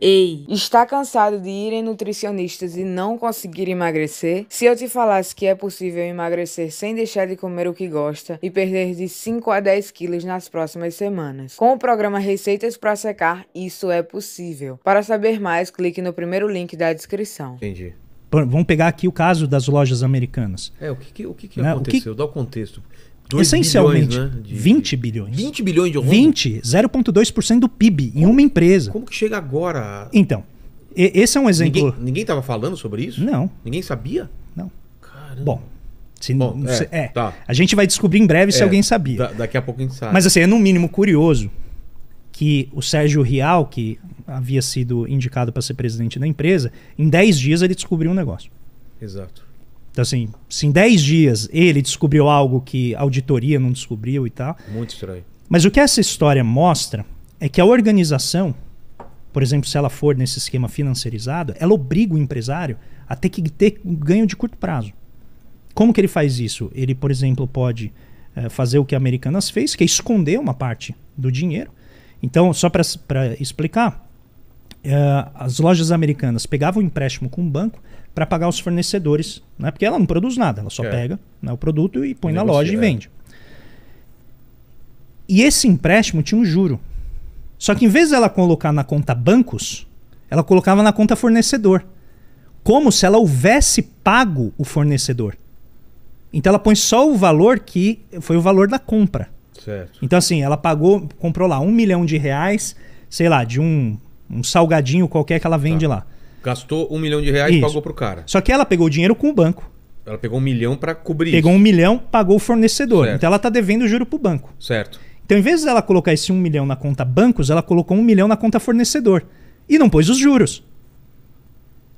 Ei, está cansado de ir em nutricionistas e não conseguir emagrecer? Se eu te falasse que é possível emagrecer sem deixar de comer o que gosta e perder de 5 a 10 quilos nas próximas semanas. Com o programa Receitas para Secar, isso é possível. Para saber mais, clique no primeiro link da descrição. Entendi. Vamos pegar aqui o caso das lojas americanas. É, o que, que o que, que né? aconteceu? O que... Dá o contexto essencialmente bilhões, né? de... 20 bilhões. 20 bilhões de rombo? 20, 0,2% do PIB como, em uma empresa. Como que chega agora? Então, e, esse é um exemplo. Ninguém estava falando sobre isso? Não. Ninguém sabia? Não. Caramba. Bom, se, Bom, é, é. Tá. A gente vai descobrir em breve é, se alguém sabia. Da, daqui a pouco a gente sabe. Mas assim, é no mínimo curioso que o Sérgio Rial, que havia sido indicado para ser presidente da empresa, em 10 dias ele descobriu um negócio. Exato. Então, assim, se em 10 dias ele descobriu algo que a auditoria não descobriu e tal. Muito estranho. Mas o que essa história mostra é que a organização, por exemplo, se ela for nesse esquema financiarizado, ela obriga o empresário a ter que ter um ganho de curto prazo. Como que ele faz isso? Ele, por exemplo, pode é, fazer o que a Americanas fez, que é esconder uma parte do dinheiro. Então, só para explicar, é, as lojas americanas pegavam o empréstimo com o banco, para pagar os fornecedores, né? Porque ela não produz nada, ela só é. pega né, o produto e põe e na negocia, loja e é. vende. E esse empréstimo tinha um juro. Só que em vez dela colocar na conta bancos, ela colocava na conta fornecedor. Como se ela houvesse pago o fornecedor. Então ela põe só o valor que foi o valor da compra. Certo. Então, assim, ela pagou, comprou lá um milhão de reais, sei lá, de um, um salgadinho qualquer que ela vende tá. lá. Gastou um milhão de reais e pagou pro cara. Só que ela pegou o dinheiro com o banco. Ela pegou um milhão para cobrir Pegou um milhão, pagou o fornecedor. Certo. Então ela tá devendo juro pro banco. Certo. Então, em vez dela colocar esse um milhão na conta bancos, ela colocou um milhão na conta fornecedor. E não pôs os juros.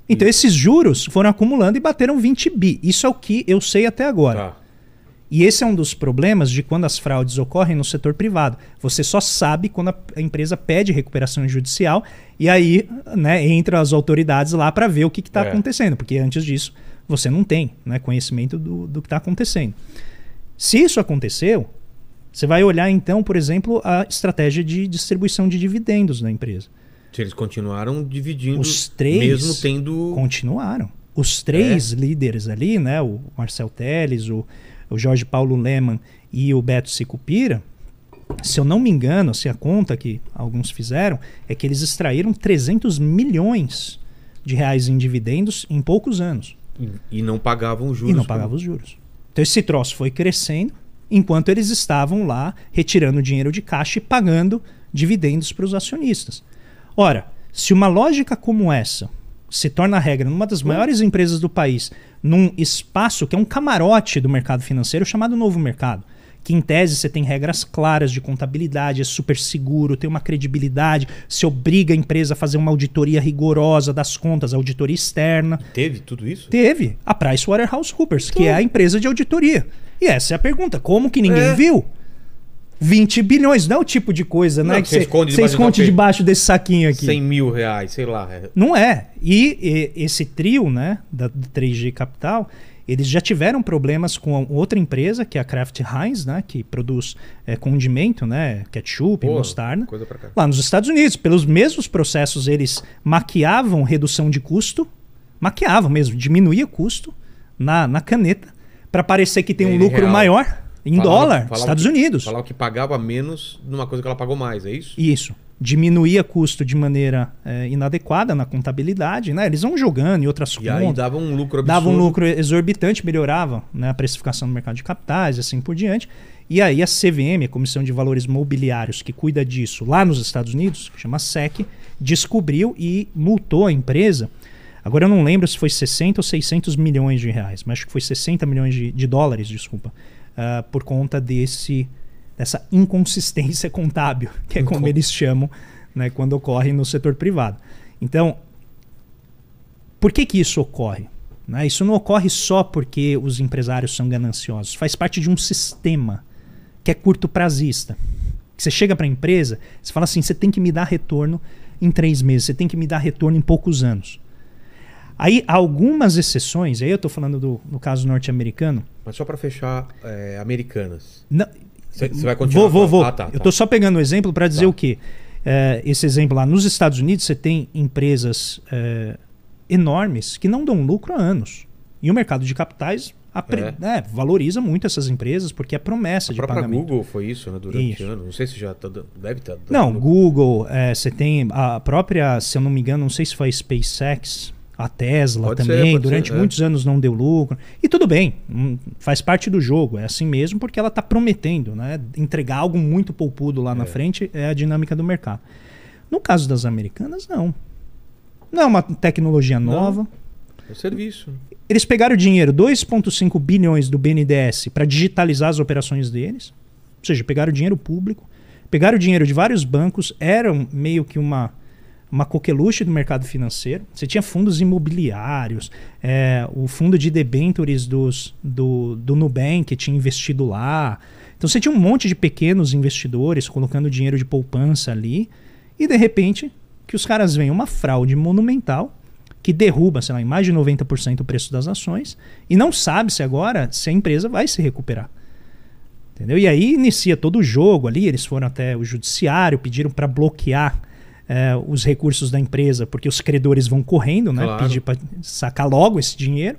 Então, esses juros foram acumulando e bateram 20 bi. Isso é o que eu sei até agora. Tá. E esse é um dos problemas de quando as fraudes ocorrem no setor privado. Você só sabe quando a empresa pede recuperação judicial e aí né, entra as autoridades lá para ver o que está é. acontecendo, porque antes disso você não tem né, conhecimento do, do que está acontecendo. Se isso aconteceu, você vai olhar então, por exemplo, a estratégia de distribuição de dividendos da empresa. Se eles continuaram dividindo, os três mesmo tendo continuaram. Os três é. líderes ali, né, o Marcel Teles, o o Jorge Paulo Leman e o Beto Sicupira, se eu não me engano, se a conta que alguns fizeram é que eles extraíram 300 milhões de reais em dividendos em poucos anos. E, não pagavam os juros. E não pagavam né? os juros. Então esse troço foi crescendo enquanto eles estavam lá retirando dinheiro de caixa e pagando dividendos para os acionistas. Ora, se uma lógica como essa se torna regra numa das maiores empresas do país, num espaço que é um camarote do mercado financeiro chamado Novo Mercado. Que em tese você tem regras claras de contabilidade, é super seguro, tem uma credibilidade, se obriga a empresa a fazer uma auditoria rigorosa das contas, auditoria externa. Teve tudo isso? Teve. A PricewaterhouseCoopers, que é a empresa de auditoria. E essa é a pergunta: como que ninguém é. viu? 20 bilhões. Não é o tipo de coisa, né, não, né? Que você esconde, debaixo, esconde debaixo desse saquinho aqui. 100 mil reais, sei lá. É. Não é. E, e esse trio, né, da 3G Capital, eles já tiveram problemas com outra empresa, que é a Kraft Heinz, né, que produz é, condimento, né, ketchup, Pô, mostarda, lá nos Estados Unidos. Pelos mesmos processos, eles maquiavam redução de custo, maquiavam mesmo, diminuía custo na, na caneta, para parecer que tem um lucro real. maior. Em falava, dólar, falava Estados que, Unidos. Falava que pagava menos numa coisa que ela pagou mais, é isso? Isso. Diminuía custo de maneira é, inadequada na contabilidade, né? Eles vão jogando e outras coisas. E contas, aí dava um lucro absurdo. Dava um lucro exorbitante, melhorava né, a precificação do mercado de capitais e assim por diante. E aí a CVM, a Comissão de Valores Mobiliários, que cuida disso lá nos Estados Unidos, que chama SEC, descobriu e multou a empresa. Agora eu não lembro se foi 60 ou 600 milhões de reais, mas acho que foi 60 milhões de, de dólares, desculpa uh, por conta desse, dessa inconsistência contábil, que é como eles chamam né, quando ocorre no setor privado. Então, por que, que isso ocorre? Né? Isso não ocorre só porque os empresários são gananciosos, faz parte de um sistema que é curto prazista. Você chega para a empresa, você fala assim: você tem que me dar retorno em três meses, você tem que me dar retorno em poucos anos. Aí, algumas exceções, aí eu estou falando do, no caso norte-americano. Mas só para fechar, é, americanas. Você vai continuar? Vou, vou, vou. Ah, tá, tá. eu estou só pegando um exemplo para dizer tá. o quê? É, esse exemplo lá, nos Estados Unidos você tem empresas é, enormes que não dão lucro há anos. E o mercado de capitais Apre... É. É, valoriza muito essas empresas porque é promessa a de pagamento. Google foi isso né, durante isso. anos. Não sei se já tá, deve estar. Tá não, Google, é, você tem a própria, se eu não me engano, não sei se foi a SpaceX, a Tesla pode também, ser, durante ser, é. muitos anos não deu lucro. E tudo bem, hum, faz parte do jogo, é assim mesmo, porque ela está prometendo, né? Entregar algo muito poupudo lá é. na frente é a dinâmica do mercado. No caso das americanas, não. Não é uma tecnologia nova. Não. É serviço. Eles pegaram o dinheiro, 2,5 bilhões do BNDES, para digitalizar as operações deles. Ou seja, pegaram o dinheiro público, pegaram o dinheiro de vários bancos, eram meio que uma uma coqueluche do mercado financeiro. Você tinha fundos imobiliários, é, o fundo de debentures dos, do, do Nubank tinha investido lá. Então você tinha um monte de pequenos investidores colocando dinheiro de poupança ali. E de repente, que os caras veem uma fraude monumental que derruba, sei lá, em mais de 90% o preço das ações e não sabe se agora se a empresa vai se recuperar. Entendeu? E aí inicia todo o jogo ali, eles foram até o judiciário, pediram para bloquear é, os recursos da empresa, porque os credores vão correndo, né? Claro. Pedir para sacar logo esse dinheiro.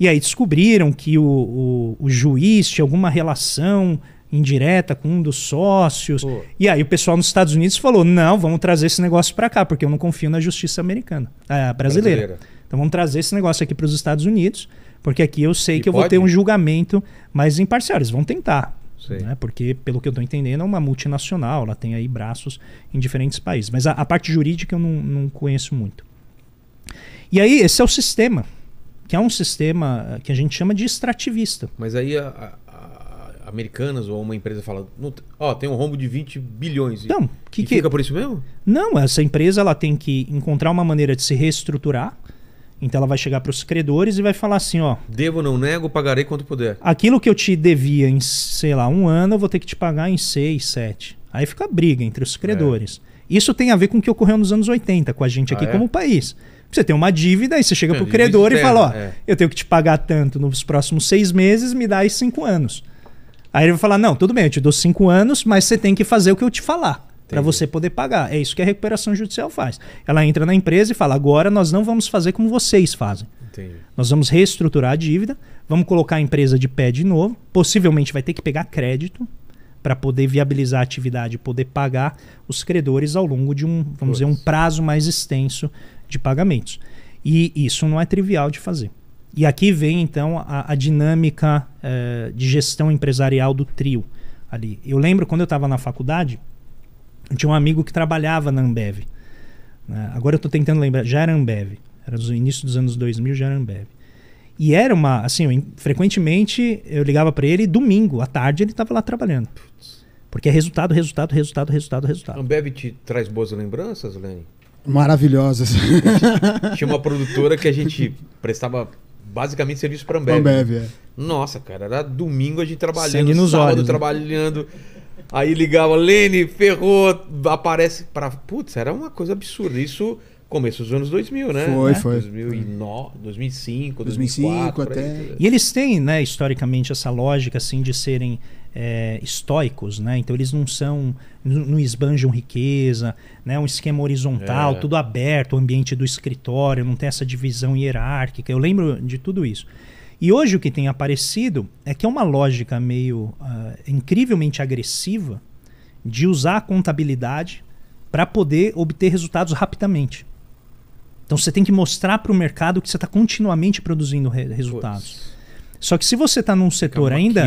E aí descobriram que o, o, o juiz tinha alguma relação indireta com um dos sócios. Pô. E aí o pessoal nos Estados Unidos falou: não, vamos trazer esse negócio para cá, porque eu não confio na justiça americana, é, brasileira. brasileira. Então vamos trazer esse negócio aqui para os Estados Unidos, porque aqui eu sei e que pode? eu vou ter um julgamento mais imparcial. Eles vão tentar. Né? Porque, pelo que eu estou entendendo, é uma multinacional, ela tem aí braços em diferentes países. Mas a, a parte jurídica eu não, não, conheço muito. E aí, esse é o sistema, que é um sistema eh, que a gente chama de extrativista. Mas aí a, a, Americanas ou uma empresa fala, ó, tem um rombo de 20 bilhões. Então, que, e que fica por isso mesmo? Não, essa empresa ela tem que encontrar uma maneira de se reestruturar então ela vai chegar para os credores e vai falar assim, ó. Devo, não nego, pagarei quanto puder. Aquilo que eu te devia em, sei lá, um ano, eu vou ter que te pagar em seis, sete. Aí fica a briga entre os credores. É. Isso tem a ver com o que ocorreu nos anos 80 com a gente aqui ah, é? como país. Você tem uma dívida, e você chega é, pro credor e fala, ó, é. eu tenho que te pagar tanto nos próximos seis meses, me dá aí cinco anos. Aí ele vai falar, não, tudo bem, eu te dou cinco anos, mas você tem que fazer o que eu te falar para você poder pagar. É isso que a recuperação judicial faz. Ela entra na empresa e fala: agora nós não vamos fazer como vocês fazem. Entendi. Nós vamos reestruturar a dívida, vamos colocar a empresa de pé de novo. Possivelmente vai ter que pegar crédito para poder viabilizar a atividade, poder pagar os credores ao longo de um, vamos pois. dizer, um prazo mais extenso de pagamentos. E isso não é trivial de fazer. E aqui vem então a, a dinâmica eh, de gestão empresarial do trio ali. Eu lembro quando eu estava na faculdade, eu tinha um amigo que trabalhava na Ambev. Né? Agora eu estou tentando lembrar, já era Ambev. Era no início dos anos 2000, já era Ambev. E era uma, assim, eu, frequentemente eu ligava para ele e domingo à tarde ele estava lá trabalhando. Porque é resultado, resultado, resultado, resultado, resultado. Ambev te traz boas lembranças, Lenny? Maravilhosas. Tinha uma produtora que a gente prestava basicamente serviço para Ambev. Ambev, é. Nossa, cara, era domingo a gente trabalhando, nos sábado olhos, né? trabalhando. Né? Aí ligava, Lene, ferrou, aparece. para Putz, era uma coisa absurda. Isso começo dos anos 2000, né? Foi, né? foi. 2009, 2005, 2004, 2005 até. E eles têm, né, historicamente essa lógica assim de serem é, estoicos, né? Então eles não são, não esbanjam riqueza, né? Um esquema horizontal, é. tudo aberto, o ambiente do escritório, não tem essa divisão hierárquica. Eu lembro de tudo isso. E hoje o que tem aparecido é que é uma lógica meio uh, incrivelmente agressiva de usar a contabilidade para poder obter resultados rapidamente. Então você tem que mostrar para o mercado que você está continuamente produzindo re resultados. Pois. Só que se você está num setor ainda.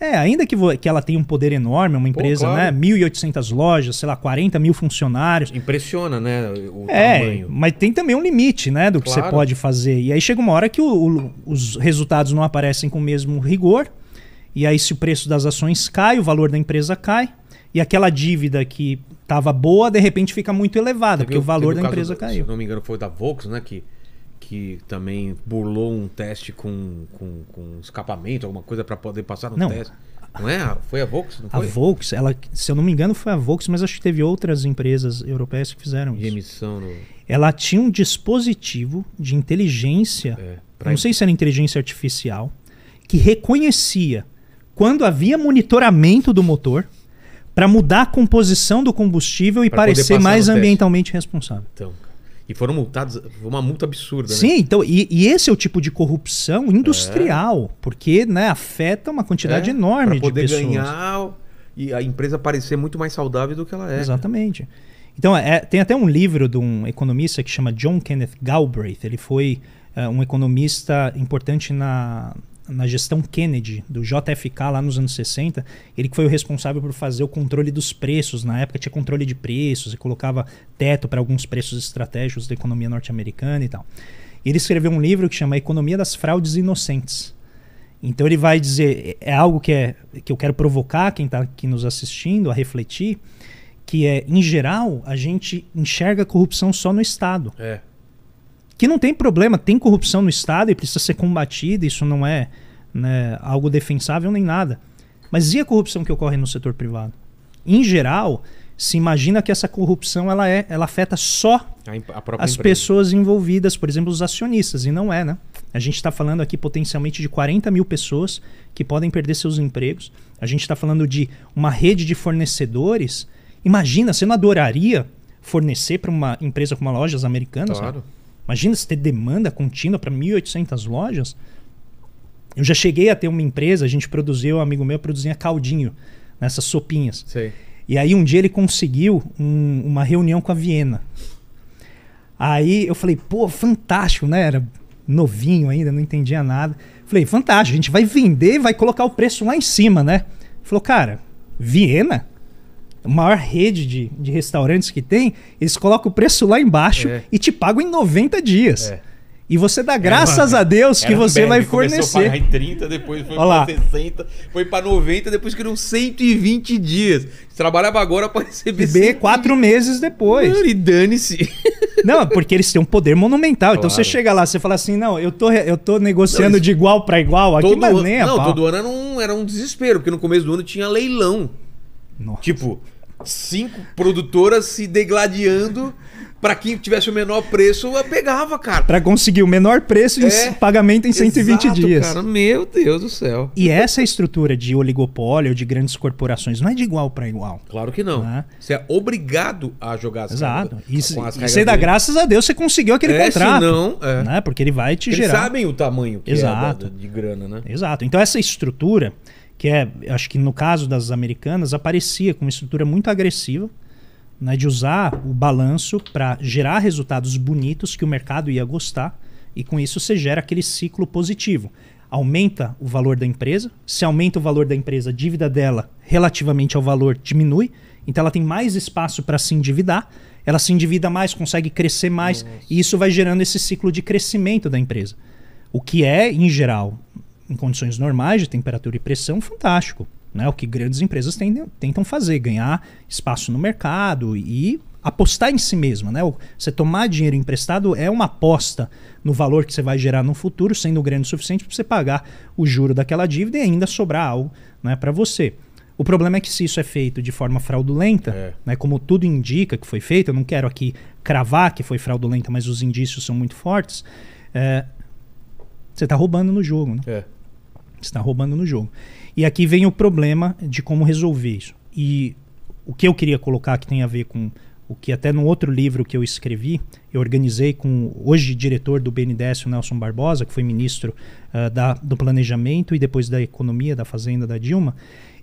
é. é. ainda que, que ela tenha um poder enorme, uma empresa, Pô, claro. né? 1.800 lojas, sei lá, 40 mil funcionários. Impressiona, né? O é, tamanho. mas tem também um limite, né? Do que claro. você pode fazer. E aí chega uma hora que o, o, os resultados não aparecem com o mesmo rigor. E aí, se o preço das ações cai, o valor da empresa cai. E aquela dívida que estava boa, de repente fica muito elevada, teve, porque o valor da empresa do, caiu. Se não me engano, foi da Volks, né? Que que também burlou um teste com, com, com escapamento, alguma coisa para poder passar no não, teste. Não é? Foi a Volks, não foi? A Volks, ela, se eu não me engano, foi a Volks, mas acho que teve outras empresas europeias que fizeram de isso. emissão no... Ela tinha um dispositivo de inteligência, é, não sei se era inteligência artificial, que reconhecia quando havia monitoramento do motor para mudar a composição do combustível e pra parecer mais ambientalmente responsável. Então, e foram multados, foi uma multa absurda. Né? Sim, né? então, e, e, esse é o tipo de corrupção industrial, é. porque né, afeta uma quantidade é, enorme de pessoas. ganhar e a empresa parecer muito mais saudável do que ela é. Exatamente. Então, é, tem até um livro de um economista que chama John Kenneth Galbraith. Ele foi é, um economista importante na, na gestão Kennedy, do JFK, lá nos anos 60, ele que foi o responsável por fazer o controle dos preços. Na época tinha controle de preços e colocava teto para alguns preços estratégicos da economia norte-americana e tal. Ele escreveu um livro que chama Economia das Fraudes Inocentes. Então ele vai dizer, é algo que, é, que eu quero provocar quem está aqui nos assistindo a refletir, que é, em geral, a gente enxerga a corrupção só no Estado. É que não tem problema, tem corrupção no Estado e precisa ser combatida, isso não é né, algo defensável nem nada. Mas e a corrupção que ocorre no setor privado? Em geral, se imagina que essa corrupção ela é, ela afeta só as empresa. pessoas envolvidas, por exemplo, os acionistas, e não é, né? A gente está falando aqui potencialmente de 40 mil pessoas que podem perder seus empregos. A gente está falando de uma rede de fornecedores. Imagina, você não adoraria fornecer para uma empresa como a Lojas Americanas? Né? Claro. Né? Imagina se ter demanda contínua para 1.800 lojas. Eu já cheguei a ter uma empresa, a gente produziu, um amigo meu produzia caldinho nessas sopinhas. E aí um dia ele conseguiu um, uma reunião com a Viena. Aí eu falei, pô, fantástico, né? Era novinho ainda, não entendia nada. Falei, fantástico, a gente vai vender vai colocar o preço lá em cima, né? Ele falou, cara, Viena? maior rede de, de restaurantes que tem, eles colocam o preço lá embaixo é. e te pagam em 90 dias. É. E você dá graças é, a Deus que você bem, vai fornecer. Começou 30, depois foi para 60, foi para 90, depois criou 120 dias. Trabalhava agora para receber. Beber quatro meses depois. Mano, e dane-se. Não, porque eles têm um poder monumental. Claro. Então você chega lá, você fala assim: não, eu tô, eu tô negociando não, isso... de igual para igual aqui, mas nem Não, pau. todo ano era um, era um desespero, porque no começo do ano tinha leilão. Nossa. Tipo, cinco produtoras se degladiando para quem tivesse o menor preço, eu pegava, cara. Para conseguir o menor preço é, em pagamento em 120 exato, dias. Cara, meu Deus do céu. E essa estrutura de oligopólio, de grandes corporações, não é de igual para igual. Claro que não. Né? Você é obrigado a jogar as Exato. com as e você dá graças a Deus você conseguiu aquele é, contrato. Não, é. né? Porque ele vai te gerar. Eles sabem o tamanho que é Exato. É de grana, né? Exato. Então essa estrutura que é, acho que no caso das americanas, aparecia com uma estrutura muito agressiva, né, de usar o balanço para gerar resultados bonitos que o mercado ia gostar, e com isso você gera aquele ciclo positivo. Aumenta o valor da empresa, se aumenta o valor da empresa, a dívida dela relativamente ao valor diminui, então ela tem mais espaço para se endividar, ela se endivida mais, consegue crescer mais, Nossa. e isso vai gerando esse ciclo de crescimento da empresa. O que é, em geral, em condições normais de temperatura e pressão, fantástico. Né? O que grandes empresas tendem, tentam fazer, ganhar espaço no mercado e apostar em si mesma, né? Você tomar dinheiro emprestado é uma aposta no valor que você vai gerar no futuro, sendo grande o suficiente para você pagar o juro daquela dívida e ainda sobrar algo, né, para você. O problema é que se isso é feito de forma fraudulenta, é. né, como tudo indica que foi feito, eu não quero aqui cravar que foi fraudulenta, mas os indícios são muito fortes. É, você está roubando no jogo, né? É está roubando no jogo. E aqui vem o problema de como resolver isso. E o que eu queria colocar que tem a ver com o que até no outro livro que eu escrevi, eu organizei com hoje diretor do BNDES, o Nelson Barbosa, que foi ministro uh, da, do Planejamento e depois da Economia, da Fazenda, da Dilma.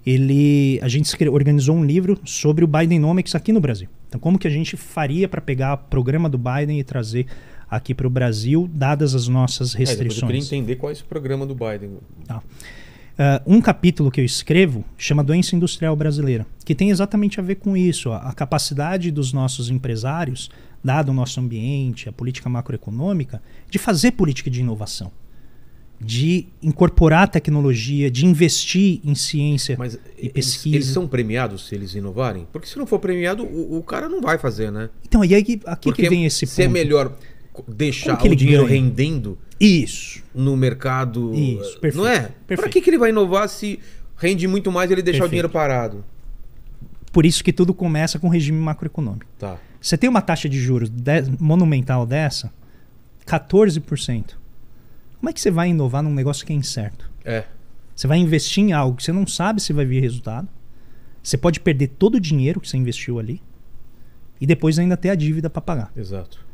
Ele, a gente organizou um livro sobre o Bidenomics aqui no Brasil. Então, como que a gente faria para pegar o programa do Biden e trazer aqui para o Brasil, dadas as nossas restrições. É, eu queria entender qual é esse programa do Biden. Uh, um capítulo que eu escrevo chama Doença Industrial Brasileira, que tem exatamente a ver com isso, a, a capacidade dos nossos empresários, dado o nosso ambiente, a política macroeconômica, de fazer política de inovação, de incorporar tecnologia, de investir em ciência Mas e pesquisa. Eles, eles são premiados se eles inovarem? Porque se não for premiado, o, o cara não vai fazer, né? Então, e aí aqui que vem esse ponto. Se é melhor deixar o dinheiro ganha? rendendo isso no mercado. Isso, eh, perfeito. Não é? Para que, que ele vai inovar se rende muito mais ele deixar perfeito. o dinheiro parado? Por isso que tudo começa com regime macroeconômico. Tá. Você tem uma taxa de juros de monumental dessa, 14%. Como é que você vai inovar num negócio que é incerto? É. Você vai investir em algo que você não sabe se vai vir resultado. Você pode perder todo o dinheiro que você investiu ali e depois ainda ter a dívida para pagar. Exato.